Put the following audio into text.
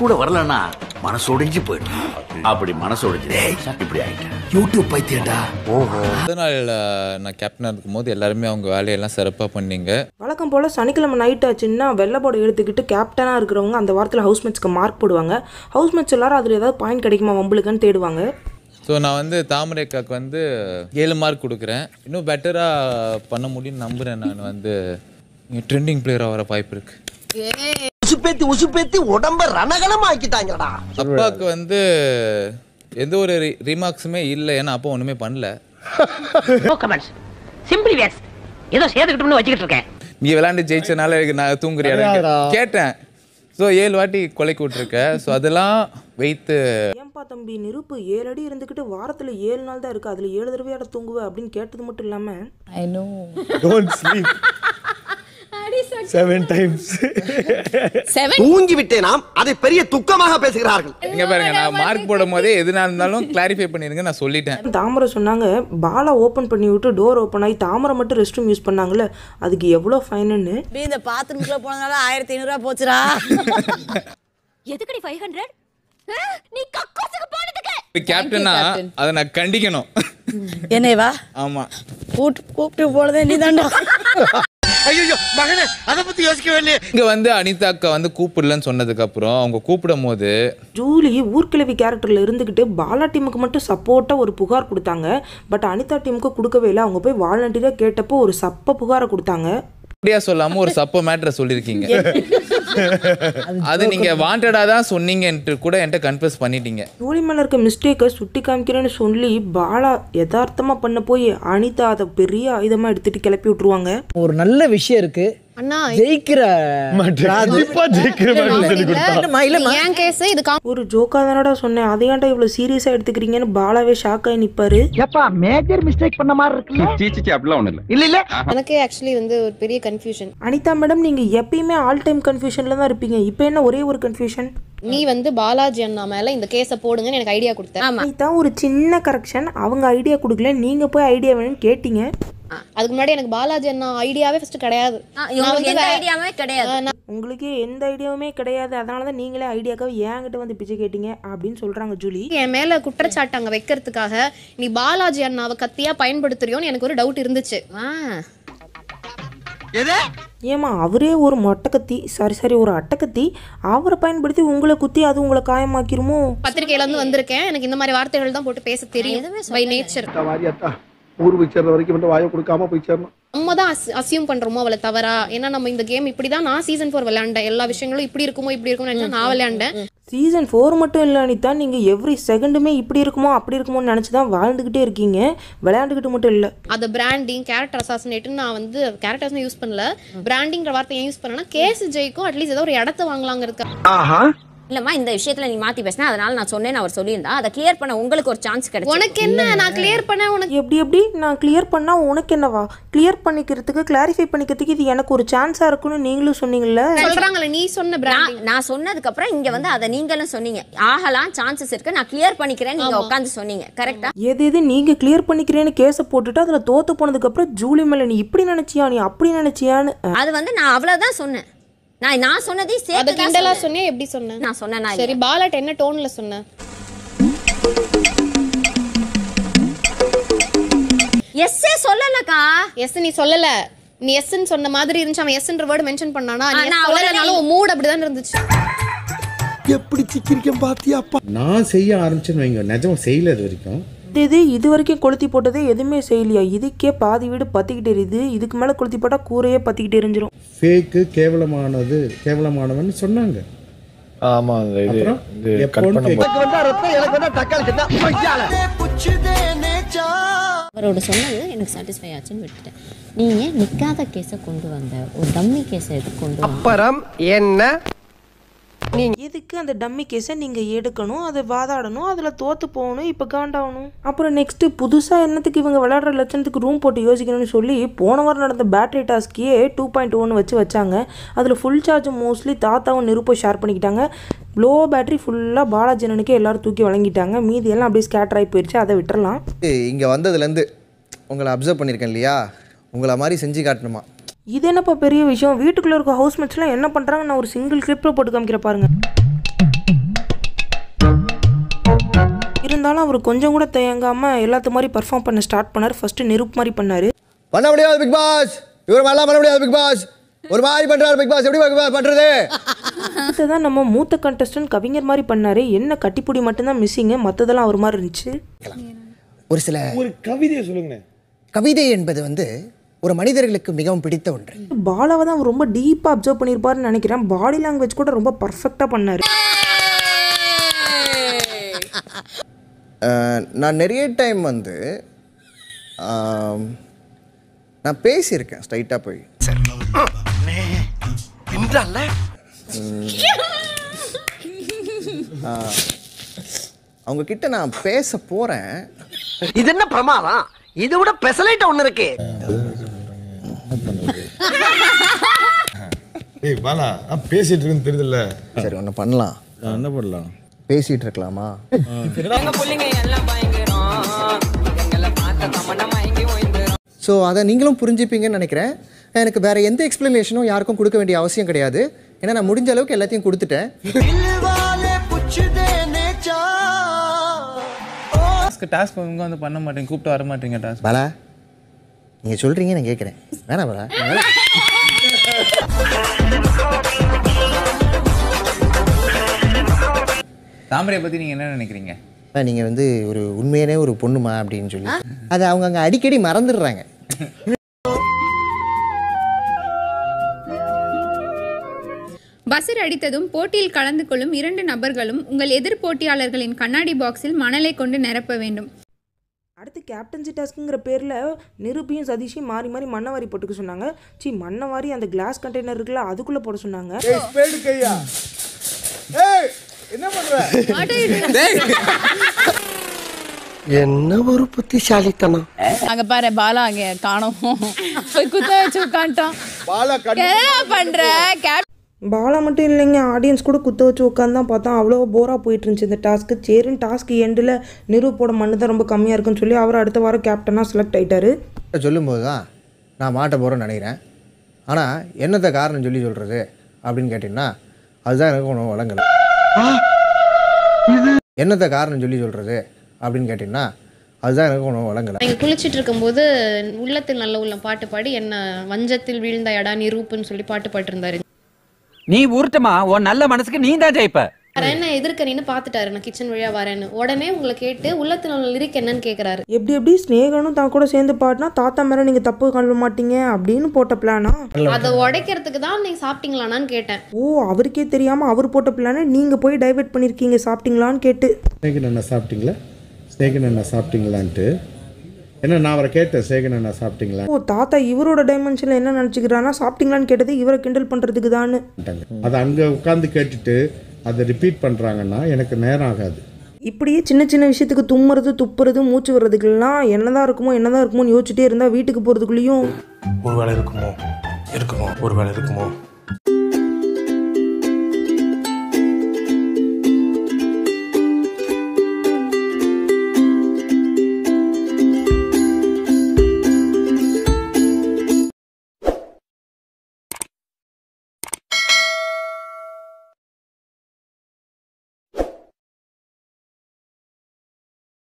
கூட மனசு உடைஞ்சு அப்படி மனசு இப்படி நான் கேப்டனாக இருக்கும்போது அவங்க வேலையெல்லாம் சிறப்பாக வழக்கம் போல் சனிக்கிழமை எடுத்துக்கிட்டு கேப்டனாக இருக்கிறவங்க அந்த வாரத்தில் மார்க் போடுவாங்க எல்லாரும் அதில் ஏதாவது பாயிண்ட் கிடைக்குமா தேடுவாங்க ஸோ நான் வந்து தாமரைக்காக்கு வந்து ஏழு மார்க் கொடுக்குறேன் இன்னும் பெட்டராக பண்ண முடியும்னு நம்புகிறேன் நான் வந்து ட்ரெண்டிங் பிளேயர் ஆகிற வாய்ப்பு இருக்கு உசுப்பேத்தி உசுப்பேத்தி உடம்ப ரணகலம் ஆக்கிட்டாங்கடா அப்பாவுக்கு வந்து எந்த ஒரு ரிமார்க்ஸுமே இல்லை ஏன்னா அப்போ ஒன்றுமே பண்ணல சிம்பிளி வேஸ் ஏதோ சேர்த்துக்கிட்டோம்னு வச்சுக்கிட்டு இருக்கேன் நீ விளாண்டு ஜெயிச்சனால எனக்கு நான் தூங்குறியா கேட்டேன் ஸோ ஏழு வாட்டி கொலைக்கு விட்டுருக்க ஸோ அதெல்லாம் வைத்து ஏன்பா தம்பி நெருப்பு ஏழு அடி இருந்துக்கிட்டு வாரத்தில் ஏழு நாள் தான் இருக்குது அதில் ஏழு தடவையாட தூங்குவேன் அப்படின்னு கேட்டது மட்டும் இல்லாமல் I know don't sleep seven times அதை பெரிய துக்கமாக பேசுகிறார்கள் பாருங்க நான் மார்க் போடும் இருந்தாலும் கிளாரிஃபை நான் சொல்லிட்டேன் தாமரை சொன்னாங்க பண்ணி விட்டு டோர் ஆகி தாமரை மட்டும் ரெஸ்ட் ரூம் யூஸ் அதுக்கு ஃபைனுன்னு இந்த ஆயிரத்தி ஐநூறுரூவா போச்சுடா அதை நான் கண்டிக்கணும் ஆமா கூப்பிட்டு கூப்பிட்டு போனதே நீ ஐயோ மகனே அதை பத்தி யோசிக்க வேண்டிய இங்க வந்து அனிதா அக்கா வந்து கூப்பிடலன்னு சொன்னதுக்கு அப்புறம் அவங்க கூப்பிடும் போது ஜூலி ஊர்க்கிழவி கேரக்டர்ல இருந்துகிட்டு பாலா டீமுக்கு மட்டும் சப்போர்ட்டா ஒரு புகார் கொடுத்தாங்க பட் அனிதா டீமுக்கு கொடுக்கவே இல்லை அவங்க போய் வாலண்டியரா கேட்டப்போ ஒரு சப்ப புகாரை கொடுத்தாங்க அப்படியா சொல்லாம ஒரு சப்ப மேட்ரை சொல்லியிருக்கீங்க அது நீங்க வாண்டடா தான் சொன்னீங்கன்னு கூட என்கிட்ட கன்ஃபியூஸ் பண்ணிட்டீங்க ஜோடி மேல இருக்க மிஸ்டேக்கை சுட்டி காமிக்கிறேன்னு சொல்லி பாலா யதார்த்தமா பண்ண போய் அனிதா அத பெரிய ஆயுதமா எடுத்துட்டு கிளப்பி விட்டுருவாங்க ஒரு நல்ல விஷயம் இருக்கு அண்ணா ஜெயிக்கிற கண்டிப்பா ஜெயிக்கிற ஒரு ஜோக்கா தானடா சொன்னேன் அதை ஏன்டா இவ்வளவு சீரியஸா எடுத்துக்கிறீங்கன்னு பாலாவே ஷாக் ஆகி நிப்பாரு ஏப்பா மேஜர் மிஸ்டேக் பண்ண மாதிரி இருக்குல்ல சீச்சி அப்படிலாம் ஒண்ணு இல்ல இல்ல எனக்கு ஆக்சுவலி வந்து ஒரு பெரிய கன்ஃபியூஷன் அனிதா மேடம் நீங்க எப்பயுமே ஆல் டைம் கன்ஃபியூஷன் கன்ஃபியூஷனில் தான் இருப்பீங்க இப்போ என்ன ஒரே ஒரு கன்ஃபியூஷன் நீ வந்து பாலாஜி அண்ணா மேலே இந்த கேஸை போடுங்கன்னு எனக்கு ஐடியா கொடுத்தேன் இதான் ஒரு சின்ன கரெக்ஷன் அவங்க ஐடியா கொடுக்கல நீங்கள் போய் ஐடியா வேணும்னு கேட்டீங்க அதுக்கு முன்னாடி எனக்கு பாலாஜி அண்ணா ஐடியாவே ஃபர்ஸ்ட் கிடையாது ஐடியாவே கிடையாது உங்களுக்கு எந்த ஐடியாவுமே கிடையாது அதனால தான் நீங்களே ஐடியாக்காக ஏங்கிட்ட வந்து பிச்சை கேட்டீங்க அப்படின்னு சொல்கிறாங்க ஜூலி என் மேலே குற்றச்சாட்டு அங்கே வைக்கிறதுக்காக நீ பாலாஜி அண்ணாவை கத்தியாக பயன்படுத்துறியோன்னு எனக்கு ஒரு டவுட் இருந்துச்சு ஏமா அவரே ஒரு மொட்டைக்கத்தி சாரி சாரி ஒரு அட்டக்கத்தி அவரை பயன்படுத்தி உங்களை குத்தி அது உங்களை காயமாக்கிருமோ பத்திரிகையில இருந்து வந்திருக்கேன் எனக்கு இந்த மாதிரி வார்த்தைகள் தான் போட்டு பேச தெரியும் பை நேச்சர் ஊர் போய் சேர்ற வரைக்கும் மட்டும் வாயை கொடுக்காம போய் சேரணும் நம்ம தான் அசியூம் பண்றோமோ அவளை தவறா ஏன்னா நம்ம இந்த கேம் இப்படிதான் நான் சீசன் ஃபோர் விளையாண்டேன் எல்லா விஷயங்களும் இப்படி இருக்குமோ இப்படி இருக்கும் நான் விளையாண்டேன் சீசன் ஃபோர் மட்டும் இல்லை அனிதா நீங்கள் எவ்ரி செகண்டுமே இப்படி இருக்குமோ அப்படி இருக்குமோன்னு நினச்சி தான் வாழ்ந்துக்கிட்டே இருக்கீங்க விளையாண்டுக்கிட்டு மட்டும் இல்லை அதை பிராண்டிங் கேரக்டர் அசாசினேட்டுன்னு நான் வந்து கேரக்டர்ஸ் யூஸ் பண்ணல பிராண்டிங்கிற வார்த்தை ஏன் யூஸ் பண்ணேன்னா கேஸ் ஜெயிக்கும் அட்லீஸ்ட் ஏதோ ஒரு இடத்த வாங்கலாங்கிறது இல்லம்மா இந்த விஷயத்துல நீ மாத்தி பேசினா அதனால நான் சொன்னேன் அவர் சொல்லியிருந்தா அதை கிளியர் பண்ண உங்களுக்கு ஒரு சான்ஸ் கிடைச்சு உனக்கு என்ன நான் கிளியர் பண்ண உனக்கு எப்படி எப்படி நான் கிளியர் பண்ணா உனக்கு என்னவா கிளியர் பண்ணிக்கிறதுக்கு கிளாரிஃபை பண்ணிக்கிறதுக்கு இது எனக்கு ஒரு சான்ஸா இருக்குன்னு நீங்களும் சொன்னீங்கல்ல சொல்றாங்களே நீ சொன்ன நான் சொன்னதுக்கு அப்புறம் இங்க வந்து அதை நீங்களும் சொன்னீங்க ஆகலாம் சான்சஸ் இருக்கு நான் கிளியர் பண்ணிக்கிறேன் நீங்க உட்காந்து சொன்னீங்க கரெக்டா எது எது நீங்க கிளியர் பண்ணிக்கிறேன்னு கேஸ போட்டுட்டு அதுல தோத்து போனதுக்கு அப்புறம் ஜூலி மேல நீ இப்படி நினைச்சியா நீ அப்படி நினைச்சியான்னு அது வந்து நான் அவ்வளவுதான் சொன்னேன் நான் நான் சொன்னதே சேர்த்து அது கிண்டலா சொன்னே சொன்னேன் எப்படி சொன்னேன் நான் சொன்னேன் நான் சரி பாலட் என்ன டோன்ல சொன்ன ஏ சொல்லலக்கா எஸ் நீ சொல்லல நீ எஸ்ன்னு சொன்ன மாதிரி இருந்துச்சு அவன் எஸ்ன்ற வேர்டு மென்ஷன் பண்ணானா நீ ஆனா, ஒரு மூட் அப்படி தான் அப்படிதான் இருந்துச்சு எப்படி சிக்கிரிக்கம் பாத்தியா நான் செய்ய ஆரம்பிச்சேன்னு வைங்க நிஜமா செய்யல இது வரைக்கும் இது இது இது வரைக்கும் கொளுத்தி போட்டதே எதுவுமே செய்யலையா இதுக்கே பாதி வீடு பற்றிக்கிட்டு இருது இதுக்கு மேலே கொளுத்தி போட்டால் கூரையே பற்றிக்கிட்டு எரிஞ்சிரும் ஃபேக்கு கேவலமானது கேவலமானவன் சொன்னாங்க சொன்னது எனக்கு சாட்டிஸ்ஃபை ஆச்சுன்னு நீ கேஸை கொண்டு வந்த ஒரு கேஸை கொண்டு அப்புறம் என்ன நீங்கள் எதுக்கு அந்த டம்மி கேஸை நீங்கள் எடுக்கணும் அதை வாதாடணும் அதில் தோற்று போகணும் இப்போ காண்டாகணும் அப்புறம் நெக்ஸ்ட்டு புதுசாக என்னத்துக்கு இவங்க விளையாடுற லட்சணத்துக்கு ரூம் போட்டு யோசிக்கணும்னு சொல்லி போன வாரம் நடந்த பேட்டரி டாஸ்கியே டூ பாயிண்ட் ஒன்று வச்சு வச்சாங்க அதில் ஃபுல் சார்ஜ் மோஸ்ட்லி தாத்தாவும் நிருப்பம் ஷேர் பண்ணிக்கிட்டாங்க லோ பேட்டரி ஃபுல்லாக பாலாஜனனுக்கே அண்ணனுக்கே எல்லோரும் தூக்கி வழங்கிட்டாங்க மீதி எல்லாம் அப்படியே ஸ்கேட்டர் ஆகி போயிடுச்சு அதை விட்டுறலாம் இங்கே வந்ததுலேருந்து உங்களை அப்சர்வ் பண்ணியிருக்கேன் இல்லையா உங்களை மாதிரி செஞ்சு காட்டணுமா இது என்னப்பா பெரிய விஷயம் வீட்டுக்குள்ளே இருக்க ஹவுஸ்மேட்ஸ்லாம் என்ன பண்ணுறாங்க நான் ஒரு சிங்கிள் கிளிப்பில் போட்டு காமிக்கிற பாருங்க இருந்தாலும் அவர் கொஞ்சம் கூட தயங்காமல் எல்லாத்து மாதிரி பர்ஃபார்ம் பண்ண ஸ்டார்ட் பண்ணார் ஃபர்ஸ்ட் நெருப்பு மாதிரி பண்ணார் பண்ண முடியாது பிக் பாஸ் இவர் மாதிரிலாம் பண்ண முடியாது பிக் பாஸ் ஒரு மாதிரி பண்ணுறாரு பிக் பாஸ் எப்படி பண்ணுறது இதுதான் நம்ம மூத்த கண்டஸ்டன்ட் கவிஞர் மாதிரி பண்ணார் என்ன கட்டிப்புடி மட்டும்தான் மிஸ்ஸிங்கு மற்றதெல்லாம் அவர் மாதிரி இருந்துச்சு ஒரு சில ஒரு கவிதையை சொல்லுங்க கவிதை என்பது வந்து ஒரு மனிதர்களுக்கு மிகவும் பிடித்த ஒன்று பாலாவை தான் ரொம்ப டீப்பாக அப்சர்வ் பண்ணியிருப்பாருன்னு நினைக்கிறேன் பாடி லாங்குவேஜ் கூட ரொம்ப பர்ஃபெக்டாக பண்ணார் நான் நிறைய டைம் வந்து நான் பேசியிருக்கேன் ஸ்ட்ரைட்டாக போய் அவங்க கிட்ட நான் பேச போகிறேன் இது என்ன பிரமாதம் இதை விட ஸ்பெஷலைட்டாக ஒன்று இருக்கு ஏய் பாலா நான் பேசிட்டு இருக்குன்னு தெரியல சரி ஒன்று பண்ணலாம் என்ன பண்ணலாம் பேசிட்டு இருக்கலாமா ஸோ அதை நீங்களும் புரிஞ்சுப்பீங்கன்னு நினைக்கிறேன் எனக்கு வேற எந்த எக்ஸ்பிளனேஷனும் யாருக்கும் கொடுக்க வேண்டிய அவசியம் கிடையாது ஏன்னா நான் முடிஞ்ச அளவுக்கு எல்லாத்தையும் கொடுத்துட்டேன் டாஸ்க் இவங்க வந்து பண்ண மாட்டேங்க கூப்பிட்டு வர மாட்டேங்க டாஸ்க் பலா நீங்கள் சொல்கிறீங்க நான் கேட்குறேன் வேணாம் பலா தாமரை பத்தி நீங்க என்ன நினைக்கிறீங்க நீங்க வந்து ஒரு உண்மையானே ஒரு பொண்ணுமா அப்படின்னு சொல்லி அதை அவங்க அங்க அடிக்கடி மறந்துடுறாங்க பசர் அடித்ததும் போட்டியில் கலந்து கொள்ளும் இரண்டு நபர்களும் உங்கள் எதிர் போட்டியாளர்களின் கண்ணாடி பாக்ஸில் மணலை கொண்டு நிரப்ப வேண்டும் அடுத்து கேப்டன்சி டாஸ்க்குங்கிற பேரில் நிருபியும் சதீஷையும் மாறி மாறி மண்ணவாரி போட்டுக்க சொன்னாங்க சி மண்ணவாரி அந்த கிளாஸ் கண்டெய்னர் இருக்குல்ல அதுக்குள்ளே போட சொன்னாங்க என்ன ஒரு புத்திசாலித்தனம் அங்க பாரு பாலா அங்க காணோம் பண்ற கேப்டன் பாலா மட்டும் இல்லைங்க ஆடியன்ஸ் கூட குத்த வச்சு உட்காந்து தான் பார்த்தா அவ்வளோ போராக போயிட்டு இருந்துச்சு இந்த டாஸ்க்கு சரின்னு டாஸ்க் எண்டில் போட மண்ணு தான் ரொம்ப கம்மியாக இருக்குன்னு சொல்லி அவர் அடுத்த வாரம் கேப்டனாக செலக்ட் ஆகிட்டாரு சொல்லும்போது தான் நான் மாட்ட போகிறேன்னு நினைக்கிறேன் ஆனால் என்னத்தை காரணம் சொல்லி சொல்கிறது அப்படின்னு கேட்டிங்கன்னா அதுதான் எனக்கு ஒன்று வழங்கலை என்னத்தை காரணம் சொல்லி சொல்கிறது அப்படின்னு கேட்டிங்கன்னா அதுதான் எனக்கு ஒன்றும் வழங்கலை நீங்கள் குளிச்சுட்டு இருக்கும்போது உள்ளத்தில் நல்ல உள்ள பாட்டு பாடி என்ன வஞ்சத்தில் வீழ்ந்த எடா நிரூப்புன்னு சொல்லி பாட்டு பாட்டு இருந்தாரு நீ ஊர்த்தமா உன் நல்ல மனசுக்கு நீ தான் ஜெயிப்ப என்ன எதிர்க்க நின்று பார்த்துட்டாரு நான் கிச்சன் வழியா வரேன்னு உடனே உங்களை கேட்டு உள்ளத்து உள்ளத்தில் லிரிக் என்னன்னு கேட்குறாரு எப்படி எப்படி ஸ்னேகனும் தான் கூட சேர்ந்து பாட்டினா தாத்தா மேல நீங்க தப்பு கழுவ மாட்டீங்க அப்படின்னு போட்ட பிளானா அதை உடைக்கிறதுக்கு தான் நீங்க சாப்பிட்டீங்களானான்னு கேட்டேன் ஓ அவருக்கே தெரியாம அவர் போட்ட பிளான நீங்க போய் டைவர்ட் பண்ணிருக்கீங்க சாப்பிட்டீங்களான்னு கேட்டு ஸ்னேகன் என்ன சாப்பிட்டீங்களா ஸ்னேகன் என்ன சாப்பிட்டீங்களான்ட்டு என்ன நான் அவரை கேட்டேன் சேகன் அண்ணா சாப்பிட்டீங்களா ஓ தாத்தா இவரோட டைமென்ஷனில் என்ன நினச்சிக்கிறான்னா சாப்பிட்டீங்களான்னு கேட்டது இவரை கிண்டல் பண்ணுறதுக்கு தான் அது அங்கே உட்காந்து கேட்டுட்டு அதை ரிப்பீட் பண்ணுறாங்கன்னா எனக்கு நேரம் ஆகாது இப்படியே சின்ன சின்ன விஷயத்துக்கு தும்முறது துப்புறது மூச்சு வர்றதுக்கெல்லாம் என்னதான் இருக்குமோ என்னதான் இருக்குமோன்னு யோசிச்சுட்டே இருந்தால் வீட்டுக்கு போகிறதுக்குள்ளேயும் ஒரு வேலை இருக்குமோ இருக்குமோ ஒரு வேலை இருக்குமோ